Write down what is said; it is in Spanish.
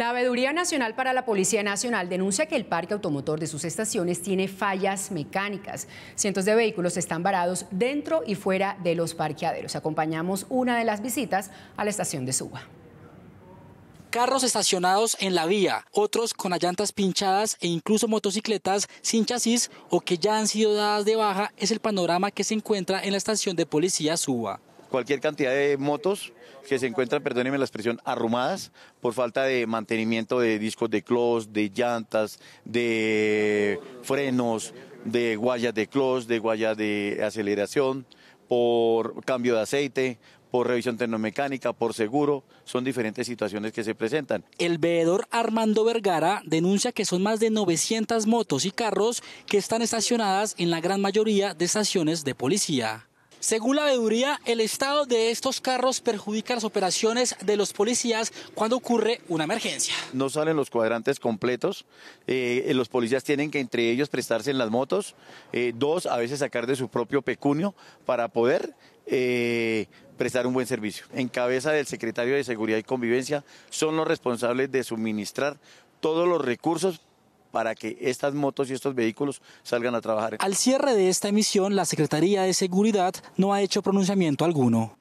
La Veeduría Nacional para la Policía Nacional denuncia que el parque automotor de sus estaciones tiene fallas mecánicas. Cientos de vehículos están varados dentro y fuera de los parqueaderos. Acompañamos una de las visitas a la estación de Suba carros estacionados en la vía, otros con llantas pinchadas e incluso motocicletas sin chasis o que ya han sido dadas de baja es el panorama que se encuentra en la estación de policía Suba cualquier cantidad de motos que se encuentran, perdónenme la expresión, arrumadas por falta de mantenimiento de discos de clos, de llantas, de frenos, de guayas de clos, de guayas de aceleración, por cambio de aceite, por revisión tecnomecánica, por seguro, son diferentes situaciones que se presentan. El veedor Armando Vergara denuncia que son más de 900 motos y carros que están estacionadas en la gran mayoría de estaciones de policía. Según la veeduría, el estado de estos carros perjudica las operaciones de los policías cuando ocurre una emergencia. No salen los cuadrantes completos, eh, eh, los policías tienen que entre ellos prestarse en las motos, eh, dos, a veces sacar de su propio pecunio para poder... prestar un buen servicio. En cabeza del secretario de Seguridad y Convivencia son los responsables de suministrar todos los recursos para que estas motos y estos vehículos salgan a trabajar. Al cierre de esta emisión, la Secretaría de Seguridad no ha hecho pronunciamiento alguno.